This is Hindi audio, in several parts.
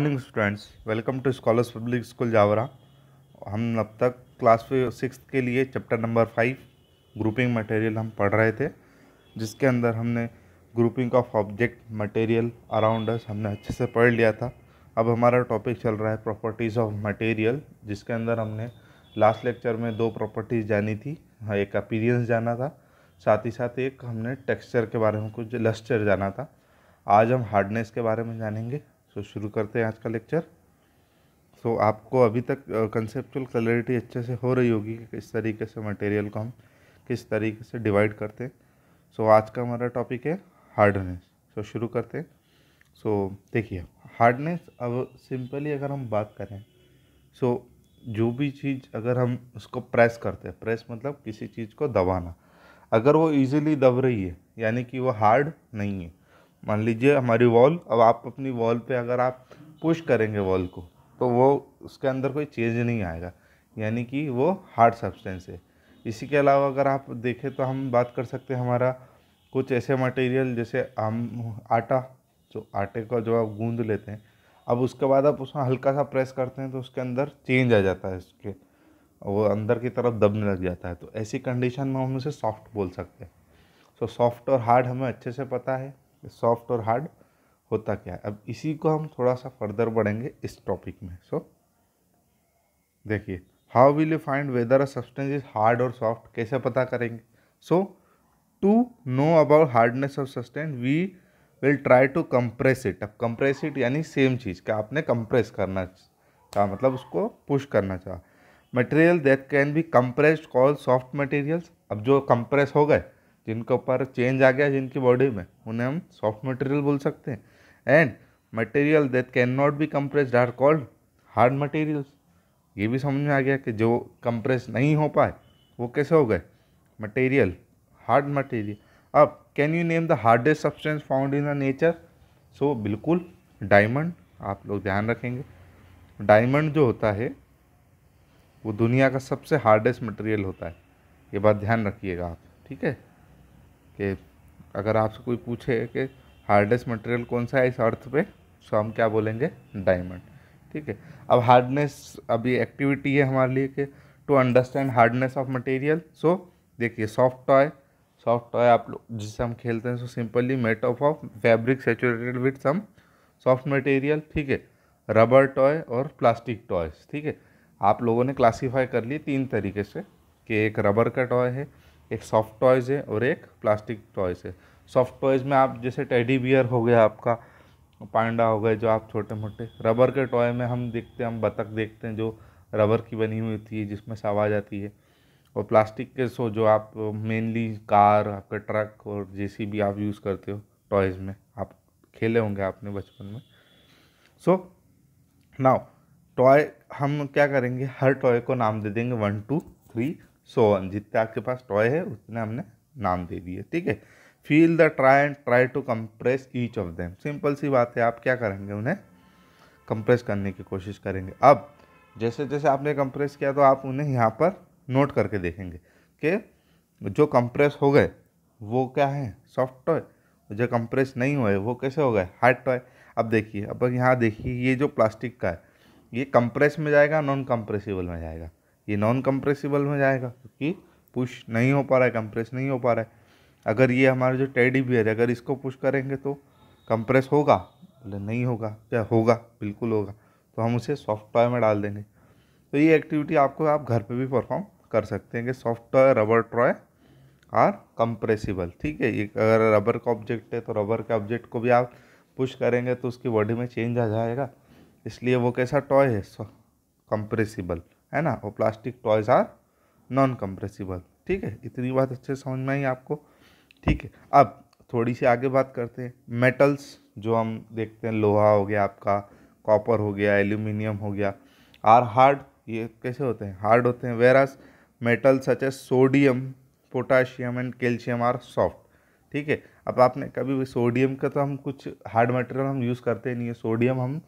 Morning students welcome to scholars public school Jaora हम अब तक क्लास सिक्स के लिए chapter number five grouping material हम पढ़ रहे थे जिसके अंदर हमने grouping of object material around us हमने अच्छे से पढ़ लिया था अब हमारा टॉपिक चल रहा है प्रॉपर्टीज़ ऑफ मटेरियल जिसके अंदर हमने लास्ट लेक्चर में दो प्रॉपर्टीज़ जानी थी हाँ, एक अपीरियंस जाना था साथ ही साथ एक हमने टेक्सचर के बारे में कुछ लस्चर जाना था आज हम हार्डनेस के बारे में जानेंगे तो शुरू करते हैं आज का लेक्चर सो आपको अभी तक कंसेप्चुअल क्लैरिटी अच्छे से हो रही होगी कि किस तरीके से मटेरियल को हम किस तरीके से डिवाइड करते हैं सो so, आज का हमारा टॉपिक है हार्डनेस सो so, शुरू करते हैं सो so, देखिए हार्डनेस अब सिंपली अगर हम बात करें सो so, जो भी चीज़ अगर हम उसको प्रेस करते हैं प्रेस मतलब किसी चीज़ को दबाना अगर वो ईज़िली दब रही है यानी कि वो हार्ड नहीं है मान लीजिए हमारी वॉल अब आप अपनी वॉल पे अगर आप पुश करेंगे वॉल को तो वो उसके अंदर कोई चेंज नहीं आएगा यानी कि वो हार्ड सब्सटेंस है इसी के अलावा अगर आप देखें तो हम बात कर सकते हैं हमारा कुछ ऐसे मटेरियल जैसे हम आटा जो आटे का जो आप गूंद लेते हैं अब उसके बाद आप उसमें हल्का सा प्रेस करते हैं तो उसके अंदर चेंज आ जाता है उसके वो अंदर की तरफ दबने लग जाता है तो ऐसी कंडीशन में हम उसे सॉफ्ट बोल सकते हैं सो सॉफ्ट और हार्ड हमें अच्छे से पता है सॉफ्ट और हार्ड होता क्या है अब इसी को हम थोड़ा सा फर्दर बढ़ेंगे इस टॉपिक में सो देखिए how will you find whether a substance is hard और सॉफ्ट कैसे पता करेंगे so to know about hardness of substance we will try to compress it अब कंप्रेस इट यानी सेम चीज़ क्या आपने कंप्रेस करना चाह मतलब उसको पुश करना चाह material that can be compressed called soft materials अब जो कंप्रेस हो गए जिनके ऊपर चेंज आ गया जिनकी बॉडी में उन्हें हम सॉफ्ट मटेरियल बोल सकते हैं and material that can not be compressed are called hard materials ये भी समझ में आ गया कि जो कंप्रेस नहीं हो पाए वो कैसे हो गए मटेरियल हार्ड मटेरियल अब can you name the hardest substance found in the nature so बिल्कुल डायमंड आप लोग ध्यान रखेंगे डायमंड जो होता है वो दुनिया का सबसे हार्डेस्ट मटेरियल होता है ये बात ध्यान रखिएगा आप ठीक है कि अगर आपसे कोई पूछे कि हार्डेस्ट मटेरियल कौन सा है इस अर्थ पे सो तो हम क्या बोलेंगे डायमंड ठीक है अब हार्डनेस अभी एक्टिविटी है हमारे लिए कि to understand hardness of material so देखिए सॉफ्ट टॉय सॉफ्ट टॉय आप लोग जिससे हम खेलते हैं so simply made of of fabric saturated with some soft material ठीक है रबर टॉय और प्लास्टिक टॉयज ठीक है आप लोगों ने क्लासीफाई कर लिए तीन तरीके से कि एक रबर का टॉय है एक सॉफ्ट टॉयज़ है और एक प्लास्टिक टॉयज़ है सॉफ्ट टॉयज़ में आप जैसे टेडी बियर हो गया आपका पांडा हो गए जो आप छोटे मोटे रबर के टॉय में हम देखते हैं हम बतख देखते हैं जो रबर की बनी हुई होती है जिसमें आ जाती है और प्लास्टिक के सो जो आप मेनली कार आपका ट्रक और भी आप यूज़ करते हो टॉयज़ में आप खेले होंगे आपने बचपन में सो नाउ टॉय हम क्या करेंगे हर टॉय को नाम दे देंगे one two three so one जितने आपके पास टॉय है उतने हमने नाम दे दिए ठीक है feel the try and try to compress each of them simple सी बात है आप क्या करेंगे उन्हें कंप्रेस करने की कोशिश करेंगे अब जैसे जैसे आपने कंप्रेस किया तो आप उन्हें यहाँ पर नोट करके देखेंगे कि जो कंप्रेस हो गए वो क्या है सॉफ्ट टॉय जो कंप्रेस नहीं हुए वो कैसे हो गए हार्ड टॉय अब देखिए अब यहाँ देखिए ये जो प्लास्टिक का है ये कंप्रेस में जाएगा नॉन कंप्रेसिबल में जाएगा ये नॉन कंप्रेसिबल में जाएगा क्योंकि पुश नहीं हो पा रहा है कंप्रेस नहीं हो पा रहा है अगर ये हमारा जो टेडी बियर है अगर इसको पुश करेंगे तो कंप्रेस होगा बोले नहीं होगा क्या होगा बिल्कुल होगा तो हम उसे सॉफ्ट टॉय में डाल देंगे तो ये एक्टिविटी आपको आप घर पे भी परफॉर्म कर सकते हैं कि soft toy rubber toy are compressible ठीक है ये अगर रबर का ऑब्जेक्ट है तो रबर के ऑब्जेक्ट को भी आप पुश करेंगे तो उसकी बॉडी में चेंज आ जाएगा इसलिए वो कैसा टॉय है कंप्रेसिबल है ना और plastic toys are non compressible ठीक है इतनी बात अच्छे समझ में आई आपको ठीक है अब थोड़ी सी आगे बात करते हैं मेटल्स जो हम देखते हैं लोहा हो गया आपका कॉपर हो गया एल्यूमिनियम हो गया आर हार्ड ये कैसे होते हैं हार्ड होते हैं वेरास मेटल सच है sodium potassium and calcium are soft ठीक है अब आपने कभी भी सोडियम का तो हम कुछ हार्ड मटेरियल हम यूज़ करते नहीं है सोडियम हम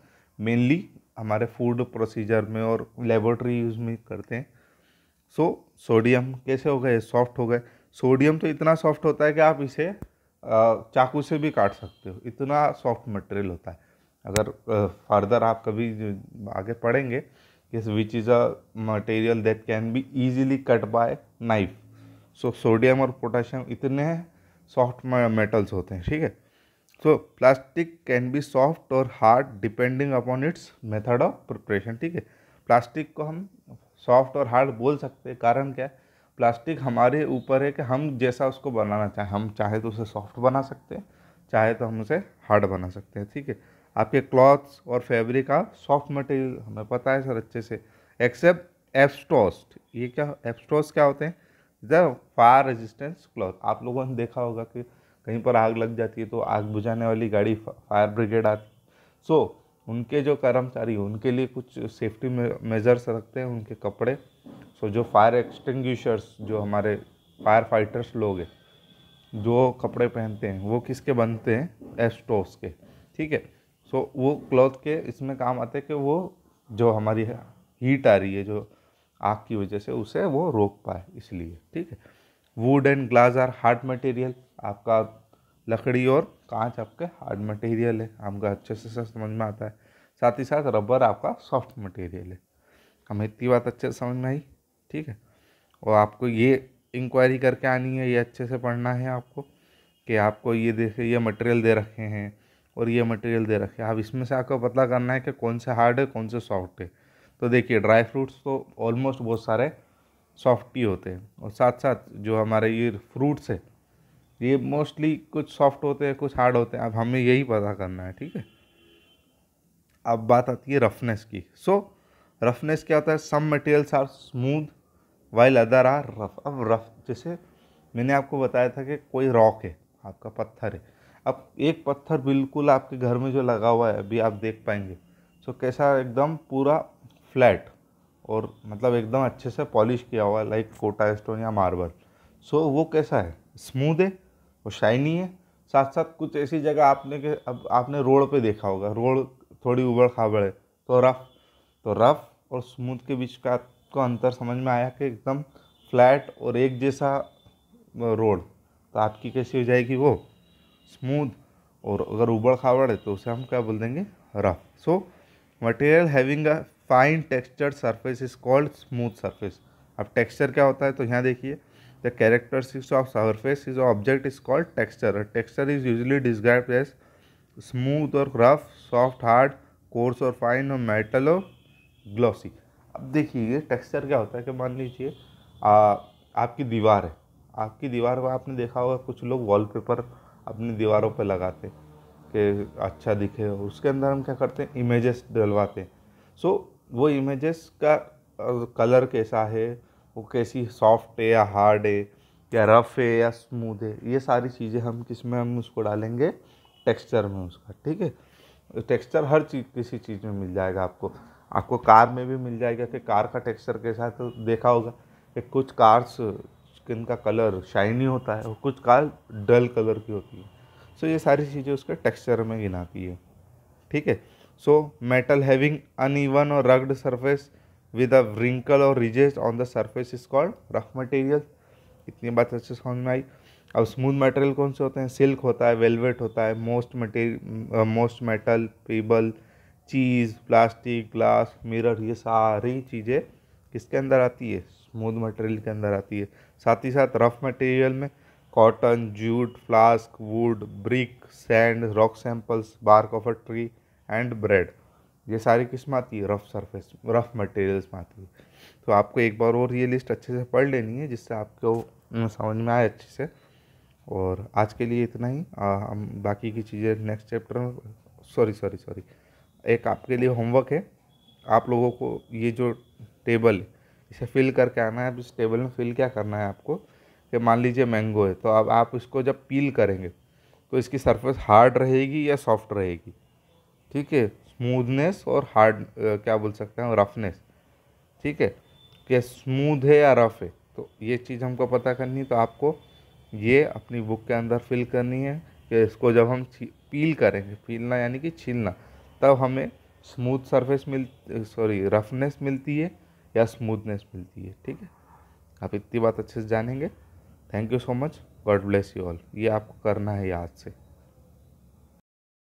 मेनली हमारे फूड प्रोसीजर में और लेबोरेटरी यूज़ में करते हैं सो so, सोडियम कैसे हो गए सॉफ्ट हो गए सोडियम तो इतना सॉफ्ट होता है कि आप इसे चाकू से भी काट सकते हो इतना सॉफ्ट मटेरियल होता है अगर फर्दर आप कभी आगे पढ़ेंगे किस which is a material that can be easily cut by knife so sodium और पोटाशियम इतने सॉफ्ट मेटल्स होते हैं ठीक है so plastic can be soft और hard depending upon its method of preparation ठीक है प्लास्टिक को हम सॉफ्ट और हार्ड बोल सकते हैं कारण क्या है प्लास्टिक हमारे ऊपर है कि हम जैसा उसको बनाना चाहें हम चाहे तो उसे सॉफ्ट बना सकते हैं चाहे तो हम उसे हार्ड बना सकते हैं ठीक है आपके क्लॉथ्स और फैब्रिक आप सॉफ्ट मटेरियल हमें पता है सर अच्छे से एक्सेप्ट एप्सटॉस्ट ये क्या एप्सटॉस्ट क्या होते हैं द फायर रेजिस्टेंस क्लॉथ आप लोगों ने देखा होगा कि कहीं पर आग लग जाती है तो आग बुझाने वाली गाड़ी फायर ब्रिगेड आती सो so, उनके जो कर्मचारी उनके लिए कुछ सेफ्टी मेजर्स रखते हैं उनके कपड़े सो so, जो फायर एक्सटिंग्विशर्स जो हमारे फायर फाइटर्स लोग हैं जो कपड़े पहनते हैं वो किसके बनते हैं एस्टोस के ठीक है सो so, वो क्लॉथ के इसमें काम आते हैं कि वो जो हमारी हीट आ रही है जो आग की वजह से उसे वो रोक पाए इसलिए ठीक है wood and glass are hard material आपका लकड़ी और कांच आपके हार्ड मटेरियल है आपका अच्छे से समझ में आता है साथ ही साथ रबर आपका सॉफ्ट मटेरियल है हमें इतनी बात अच्छे से समझ में आई ठीक है और आपको ये इंक्वायरी करके आनी है ये अच्छे से पढ़ना है आपको कि आपको ये देखे ये मटेरियल दे रखे हैं और ये मटेरियल दे रखे हैं आप इसमें से आपको पता करना है कि कौन से हार्ड है कौन से सॉफ्ट है तो देखिए ड्राई फ्रूट्स तो ऑलमोस्ट बहुत सारे सॉफ्ट भी होते हैं और साथ साथ जो हमारे ये फ्रूट्स है ये मोस्टली कुछ सॉफ्ट होते हैं कुछ हार्ड होते हैं अब हमें यही पता करना है ठीक है अब बात आती है रफनेस की सो so, रफनेस क्या होता है some materials are smooth while other are rough अब रफ जैसे मैंने आपको बताया था कि कोई रॉक है आपका पत्थर है अब एक पत्थर बिल्कुल आपके घर में जो लगा हुआ है अभी आप देख पाएंगे सो so, कैसा एकदम पूरा फ्लैट और मतलब एकदम अच्छे से पॉलिश किया हुआ लाइक कोटा स्टोन या मार्बल सो वो कैसा है स्मूद है और शाइनी है साथ साथ कुछ ऐसी जगह आपने के अब आपने रोड पे देखा होगा रोड थोड़ी उबड़ खाबड़ है तो रफ़ तो रफ़ और स्मूथ के बीच का आपको अंतर समझ में आया कि एकदम फ्लैट और एक जैसा रोड तो आपकी कैसी हो जाएगी वो स्मूथ और अगर उबड़ खाबड़ है तो उसे हम क्या बोल देंगे rough so material having a fine texture surface is called smooth surface अब टेक्सचर क्या होता है तो यहाँ देखिए the characteristics of surface is object is called texture texture is usually describe as smooth और रफ सॉफ्ट हार्ड कोर्स और फाइन और मेटल और ग्लॉसी अब देखिए टेक्सचर क्या होता है कि मान लीजिए आपकी दीवार है आपकी दीवार पर आपने देखा होगा कुछ लोग वॉलपेपर अपनी दीवारों पर लगाते हैं कि अच्छा दिखे उसके अंदर हम क्या करते हैं इमेजेस डलवाते हैं सो so, वो इमेजेस का कलर कैसा है वो कैसी सॉफ्ट है या हार्ड है या रफ़ है या स्मूथ है ये सारी चीज़ें हम किस में हम उसको डालेंगे टेक्सचर में उसका ठीक है टेक्सचर हर चीज़ किसी चीज़ में मिल जाएगा आपको आपको कार में भी मिल जाएगा कि कार का टेक्सचर कैसा है तो देखा होगा कि कुछ कार्स स्किन का कलर शाइनी होता है और कुछ कार डल कलर की होती है सो ये सारी चीज़ें उसके टेक्सचर में गिनाती है ठीक है So metal having uneven or rugged surface with a wrinkle or ridges on the surface is called rough material. इतनी बात अच्छे समझ में आई अब स्मूथ मटेरियल कौन से होते हैं सिल्क होता है वेलवेट होता है most material most metal pebble चीज़ प्लास्टिक ग्लास मिरर ये सारी चीज़ें किसके अंदर आती है स्मूथ मटेरियल के अंदर आती है साथ ही साथ रफ मटेरियल में cotton jute flask wood brick sand rock samples bark of a tree and bread ये सारी किस्म आती है रफ़ सरफेस रफ़ मटेरियल्स में आती है तो आपको एक बार और ये लिस्ट अच्छे से पढ़ लेनी है जिससे आपको हम्म, समझ में आए अच्छे से और आज के लिए इतना ही आ, हम बाकी की चीज़ें नेक्स्ट चैप्टर में सॉरी सॉरी सॉरी एक आपके लिए होमवर्क है आप लोगों को ये जो टेबल इसे फिल करके आना है अब इस टेबल में फिल क्या करना है आपको कि मान लीजिए मैंगो है तो अब आप इसको जब पील करेंगे तो इसकी सरफेस हार्ड रहेगी या सॉफ्ट रहेगी ठीक है स्मूदनेस और हार्ड क्या बोल सकते हैं रफनेस ठीक है कि स्मूद है या रफ़ है तो ये चीज़ हमको पता करनी तो आपको ये अपनी बुक के अंदर फिल करनी है कि इसको जब हम पील करेंगे पीलना यानी कि छीलना तब हमें स्मूथ सरफेस मिल सॉरी रफनेस मिलती है या स्मूथनेस मिलती है ठीक है आप इतनी बात अच्छे से जानेंगे thank you so much God bless you all ये आपको करना है याद से